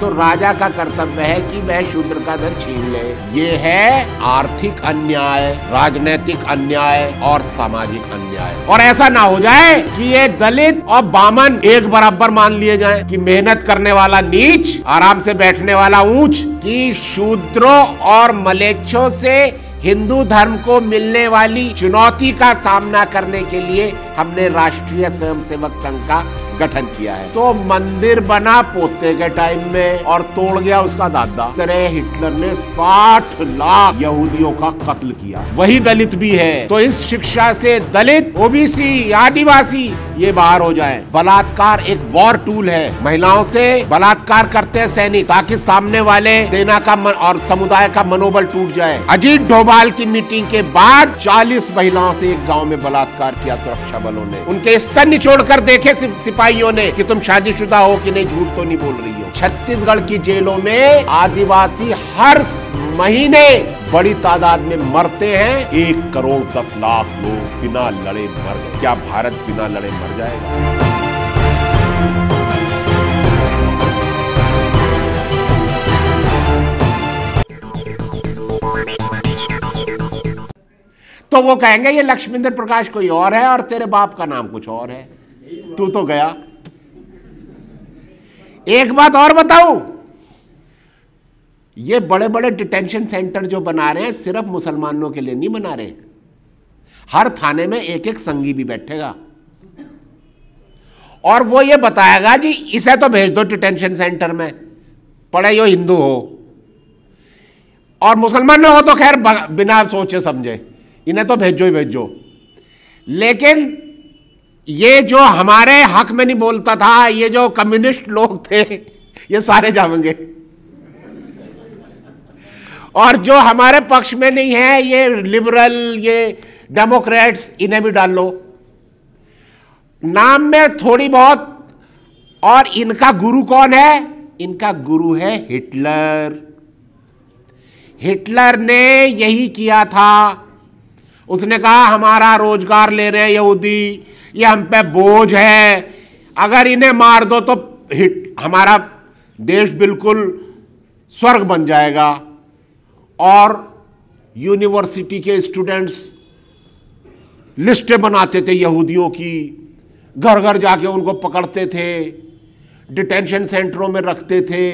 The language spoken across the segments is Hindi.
तो राजा का कर्तव्य है कि वह शूद्र का धन छीन ले ये है आर्थिक अन्याय राजनैतिक अन्याय और सामाजिक अन्याय और ऐसा ना हो जाए कि ये दलित और बामन एक बराबर मान लिए जाए कि मेहनत करने वाला नीच आराम से बैठने वाला ऊंच कि शूद्रों और मलेच्छों से हिंदू धर्म को मिलने वाली चुनौती का सामना करने के लिए हमने राष्ट्रीय स्वयं संघ का गठन किया है तो मंदिर बना पोते के टाइम में और तोड़ गया उसका दादा तरह हिटलर ने साठ लाख यहूदियों का कत्ल किया वही दलित भी है तो इस शिक्षा से दलित ओबीसी आदिवासी ये बाहर हो जाए बलात्कार एक वॉर टूल है महिलाओं से बलात्कार करते हैं सैनिक ताकि सामने वाले सेना का मन और समुदाय का मनोबल टूट जाए अजीत डोभाल की मीटिंग के बाद 40 महिलाओं से एक गांव में बलात्कार किया सुरक्षा बलों ने उनके स्तर निचोड़ कर देखे सिपाही सिपाहियों ने कि तुम शादीशुदा हो कि नहीं झूठ तो नहीं बोल रही हो छत्तीसगढ़ की जेलों में आदिवासी हर महीने बड़ी तादाद में मरते हैं एक करोड़ दस लाख लोग बिना लड़े मर गए क्या भारत बिना लड़े मर जाएगा तो वो कहेंगे ये लक्ष्मीन्द्र प्रकाश कोई और है और तेरे बाप का नाम कुछ और है तू तो गया एक बात और बताऊं ये बड़े बड़े डिटेंशन सेंटर जो बना रहे हैं सिर्फ मुसलमानों के लिए नहीं बना रहे हर थाने में एक एक संगी भी बैठेगा और वो ये बताएगा जी इसे तो भेज दो डिटेंशन सेंटर में पढ़े यो हिंदू हो और मुसलमान हो तो खैर बिना सोचे समझे इन्हें तो भेजो ही भेजो लेकिन ये जो हमारे हक में नहीं बोलता था ये जो कम्युनिस्ट लोग थे ये सारे जावेंगे और जो हमारे पक्ष में नहीं है ये लिबरल ये डेमोक्रेट्स इन्हें भी डाल लो नाम में थोड़ी बहुत और इनका गुरु कौन है इनका गुरु है हिटलर हिटलर ने यही किया था उसने कहा हमारा रोजगार ले रहे हैं यहूदी ये हम पे बोझ है अगर इन्हें मार दो तो हिट हमारा देश बिल्कुल स्वर्ग बन जाएगा और यूनिवर्सिटी के स्टूडेंट्स लिस्टें बनाते थे यहूदियों की घर घर जाके उनको पकड़ते थे डिटेंशन सेंटरों में रखते थे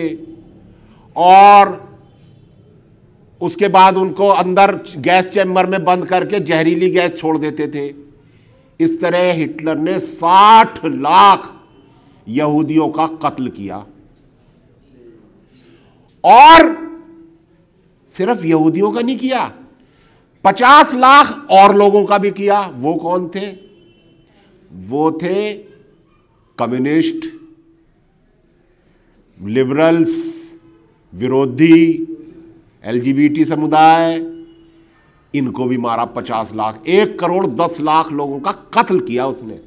और उसके बाद उनको अंदर गैस चैम्बर में बंद करके जहरीली गैस छोड़ देते थे इस तरह हिटलर ने 60 लाख यहूदियों का कत्ल किया और सिर्फ यहूदियों का नहीं किया 50 लाख और लोगों का भी किया वो कौन थे वो थे कम्युनिस्ट लिबरल्स विरोधी एलजीबीटी समुदाय इनको भी मारा पचास लाख एक करोड़ दस लाख लोगों का कत्ल किया उसने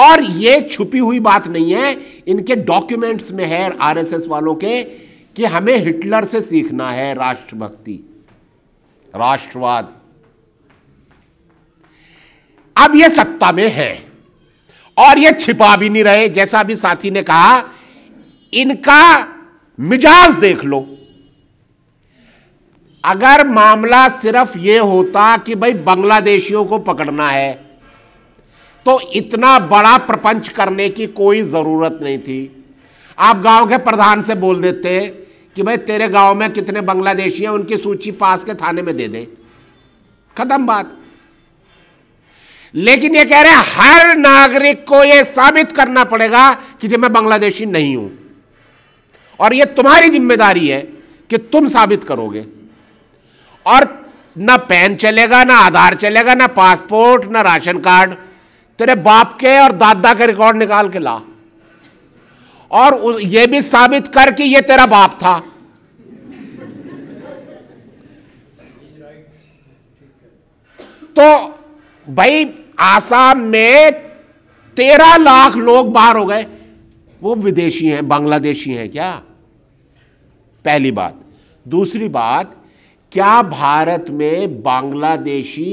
और यह छुपी हुई बात नहीं है इनके डॉक्यूमेंट्स में है आरएसएस वालों के कि हमें हिटलर से सीखना है राष्ट्रभक्ति राष्ट्रवाद अब ये सत्ता में है और ये छिपा भी नहीं रहे जैसा भी साथी ने कहा इनका मिजाज देख लो अगर मामला सिर्फ ये होता कि भाई बांग्लादेशियों को पकड़ना है तो इतना बड़ा प्रपंच करने की कोई ज़रूरत नहीं थी आप गांव के प्रधान से बोल देते कि भाई तेरे गांव में कितने बांग्लादेशी हैं उनकी सूची पास के थाने में दे दे खत्म बात लेकिन ये कह रहे हर नागरिक को ये साबित करना पड़ेगा कि जब मैं बांग्लादेशी नहीं हूं और ये तुम्हारी जिम्मेदारी है कि तुम साबित करोगे और ना पैन चलेगा ना आधार चलेगा ना पासपोर्ट ना राशन कार्ड तेरे बाप के और दादा के रिकॉर्ड निकाल के ला और यह भी साबित कर कि ये तेरा बाप था तो भाई आसाम में तेरह लाख लोग बाहर हो गए वो विदेशी हैं बांग्लादेशी हैं क्या पहली बात दूसरी बात क्या भारत में बांग्लादेशी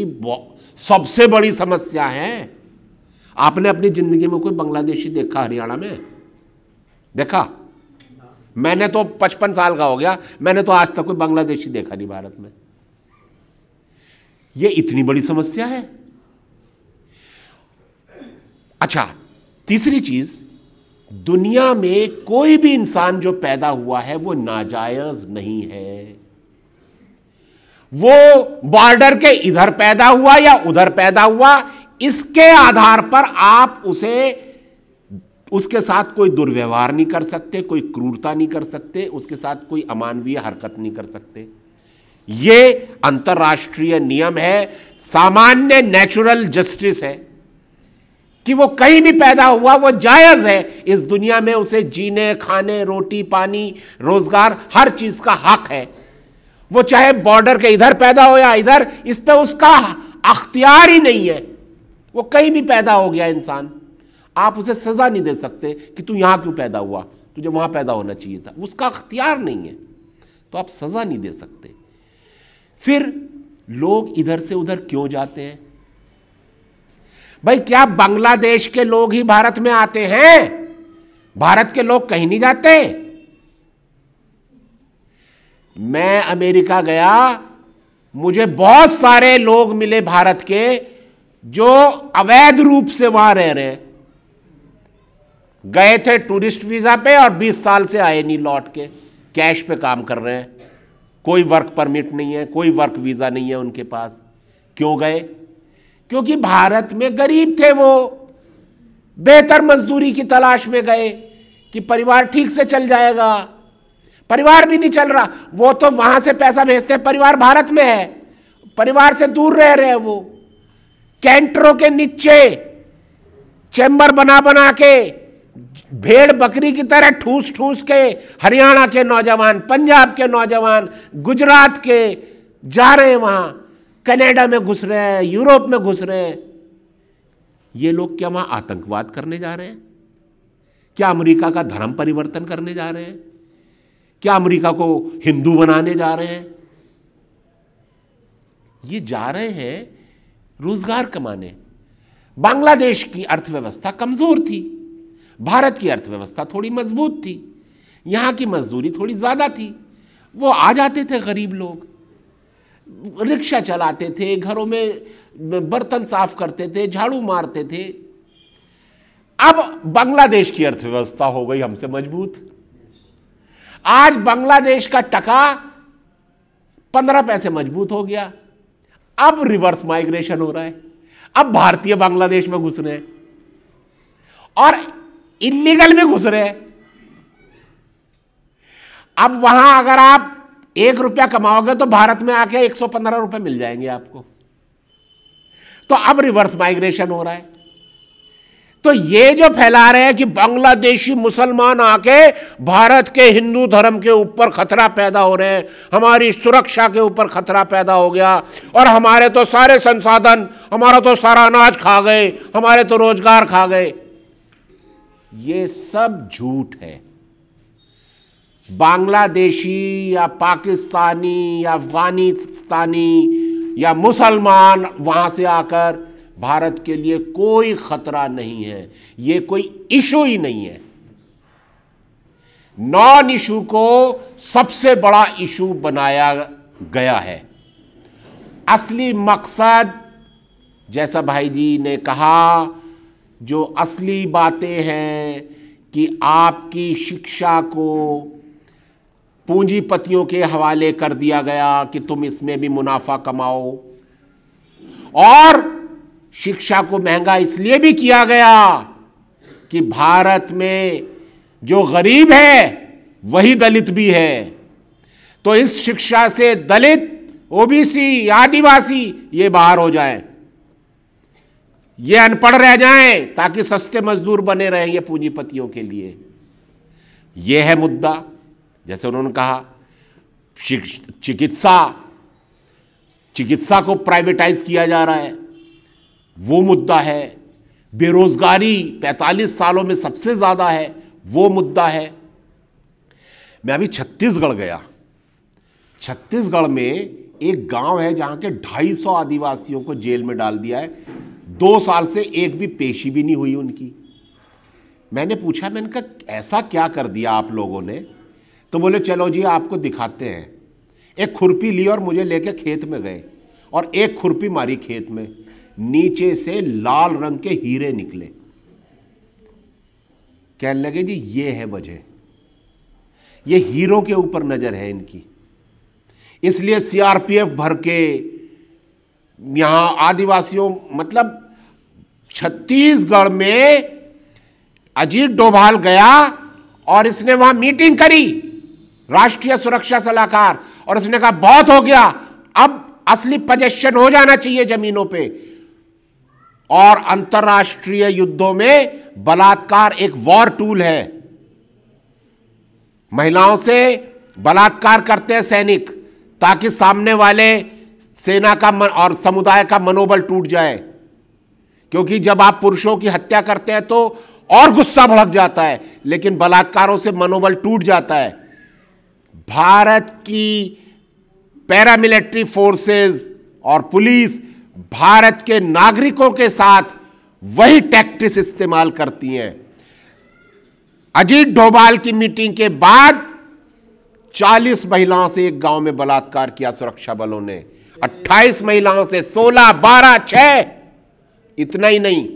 सबसे बड़ी समस्या है आपने अपनी जिंदगी में कोई बांग्लादेशी देखा हरियाणा में देखा मैंने तो पचपन साल का हो गया मैंने तो आज तक कोई बांग्लादेशी देखा नहीं भारत में यह इतनी बड़ी समस्या है अच्छा तीसरी चीज दुनिया में कोई भी इंसान जो पैदा हुआ है वो नाजायज नहीं है वो बॉर्डर के इधर पैदा हुआ या उधर पैदा हुआ इसके आधार पर आप उसे उसके साथ कोई दुर्व्यवहार नहीं कर सकते कोई क्रूरता नहीं कर सकते उसके साथ कोई अमानवीय हरकत नहीं कर सकते ये अंतर्राष्ट्रीय नियम है सामान्य नेचुरल जस्टिस है कि वो कहीं भी पैदा हुआ वो जायज है इस दुनिया में उसे जीने खाने रोटी पानी रोजगार हर चीज का हक है वो चाहे बॉर्डर के इधर पैदा हो या इधर इस पर उसका अख्तियार ही नहीं है वो कहीं भी पैदा हो गया इंसान आप उसे सज़ा नहीं दे सकते कि तू यहां क्यों पैदा हुआ तुझे वहां पैदा होना चाहिए था उसका अख्तियार नहीं है तो आप सज़ा नहीं दे सकते फिर लोग इधर से उधर क्यों जाते हैं भाई क्या बांग्लादेश के लोग ही भारत में आते हैं भारत के लोग कहीं नहीं जाते मैं अमेरिका गया मुझे बहुत सारे लोग मिले भारत के जो अवैध रूप से वहां रह रहे गए थे टूरिस्ट वीज़ा पे और 20 साल से आए नहीं लौट के कैश पे काम कर रहे हैं कोई वर्क परमिट नहीं है कोई वर्क वीज़ा नहीं है उनके पास क्यों गए क्योंकि भारत में गरीब थे वो बेहतर मजदूरी की तलाश में गए कि परिवार ठीक से चल जाएगा परिवार भी नहीं चल रहा वो तो वहां से पैसा भेजते हैं परिवार भारत में है परिवार से दूर रह रहे हैं वो कैंटरों के नीचे चैम्बर बना बना के भेड़ बकरी की तरह ठूस ठूस के हरियाणा के नौजवान पंजाब के नौजवान गुजरात के जा रहे हैं वहां कनाडा में घुस रहे हैं यूरोप में घुस रहे हैं ये लोग क्या वहां आतंकवाद करने जा रहे हैं क्या अमेरिका का धर्म परिवर्तन करने जा रहे हैं क्या अमेरिका को हिंदू बनाने जा रहे हैं ये जा रहे हैं रोजगार कमाने बांग्लादेश की अर्थव्यवस्था कमजोर थी भारत की अर्थव्यवस्था थोड़ी मजबूत थी यहां की मजदूरी थोड़ी ज़्यादा थी वो आ जाते थे गरीब लोग रिक्शा चलाते थे घरों में बर्तन साफ करते थे झाड़ू मारते थे अब बांग्लादेश की अर्थव्यवस्था हो गई हमसे मजबूत आज बांग्लादेश का टका पंद्रह पैसे मजबूत हो गया अब रिवर्स माइग्रेशन हो रहा है अब भारतीय बांग्लादेश में घुस रहे हैं और इलीगल में घुस रहे हैं अब वहां अगर आप एक रुपया कमाओगे तो भारत में आके एक सौ पंद्रह रुपए मिल जाएंगे आपको तो अब रिवर्स माइग्रेशन हो रहा है तो ये जो फैला रहे हैं कि बांग्लादेशी मुसलमान आके भारत के हिंदू धर्म के ऊपर खतरा पैदा हो रहे हैं हमारी सुरक्षा के ऊपर खतरा पैदा हो गया और हमारे तो सारे संसाधन हमारा तो सारा अनाज खा गए हमारे तो रोजगार खा गए ये सब झूठ है बांग्लादेशी या पाकिस्तानी या अफगानिस्तानी या मुसलमान वहां से आकर भारत के लिए कोई खतरा नहीं है ये कोई इशू ही नहीं है नॉन इशू को सबसे बड़ा इशू बनाया गया है असली मकसद जैसा भाई जी ने कहा जो असली बातें हैं कि आपकी शिक्षा को पूंजीपतियों के हवाले कर दिया गया कि तुम इसमें भी मुनाफा कमाओ और शिक्षा को महंगा इसलिए भी किया गया कि भारत में जो गरीब है वही दलित भी है तो इस शिक्षा से दलित ओबीसी आदिवासी ये बाहर हो जाए ये अनपढ़ रह जाए ताकि सस्ते मजदूर बने रहें ये पूंजीपतियों के लिए ये है मुद्दा जैसे उन्होंने कहा चिकित्सा चिकित्सा को प्राइवेटाइज किया जा रहा है वो मुद्दा है बेरोज़गारी 45 सालों में सबसे ज़्यादा है वो मुद्दा है मैं अभी छत्तीसगढ़ गया छत्तीसगढ़ में एक गांव है जहां के 250 आदिवासियों को जेल में डाल दिया है दो साल से एक भी पेशी भी नहीं हुई उनकी मैंने पूछा मैंने कहा ऐसा क्या कर दिया आप लोगों ने तो बोले चलो जी आपको दिखाते हैं एक खुरपी ली और मुझे लेके खेत में गए और एक खुरपी मारी खेत में नीचे से लाल रंग के हीरे निकले कहने लगे जी ये है वजह ये हीरो के ऊपर नजर है इनकी इसलिए सीआरपीएफ भर के यहां आदिवासियों मतलब छत्तीसगढ़ में अजीत डोभाल गया और इसने वहां मीटिंग करी राष्ट्रीय सुरक्षा सलाहकार और उसने कहा बहुत हो गया अब असली पजेशन हो जाना चाहिए जमीनों पे और अंतर्राष्ट्रीय युद्धों में बलात्कार एक वॉर टूल है महिलाओं से बलात्कार करते हैं सैनिक ताकि सामने वाले सेना का मन और समुदाय का मनोबल टूट जाए क्योंकि जब आप पुरुषों की हत्या करते हैं तो और गुस्सा भड़क जाता है लेकिन बलात्कारों से मनोबल टूट जाता है भारत की पैरामिलिट्री फोर्सेस और पुलिस भारत के नागरिकों के साथ वही टैक्टिस इस्तेमाल करती हैं अजीत डोभाल की मीटिंग के बाद 40 महिलाओं से एक गांव में बलात्कार किया सुरक्षा बलों ने 28 महिलाओं से 16, 12, 6 इतना ही नहीं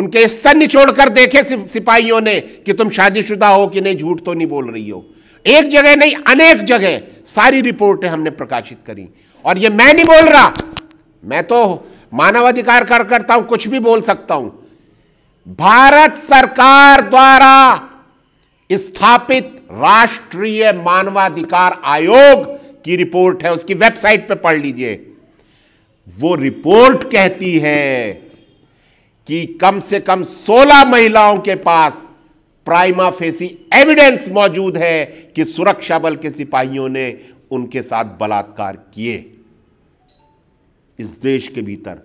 उनके स्तर निचोड़कर देखे सिपाहियों ने कि तुम शादीशुदा हो कि नहीं झूठ तो नहीं बोल रही हो एक जगह नहीं अनेक जगह सारी रिपोर्टें हमने प्रकाशित करी और ये मैं नहीं बोल रहा मैं तो मानवाधिकार कार्यकर्ता हूं कुछ भी बोल सकता हूं भारत सरकार द्वारा स्थापित राष्ट्रीय मानवाधिकार आयोग की रिपोर्ट है उसकी वेबसाइट पर पढ़ लीजिए वो रिपोर्ट कहती है कि कम से कम 16 महिलाओं के पास प्राइमा फेसी एविडेंस मौजूद है कि सुरक्षा बल के सिपाहियों ने उनके साथ बलात्कार किए इस देश के भीतर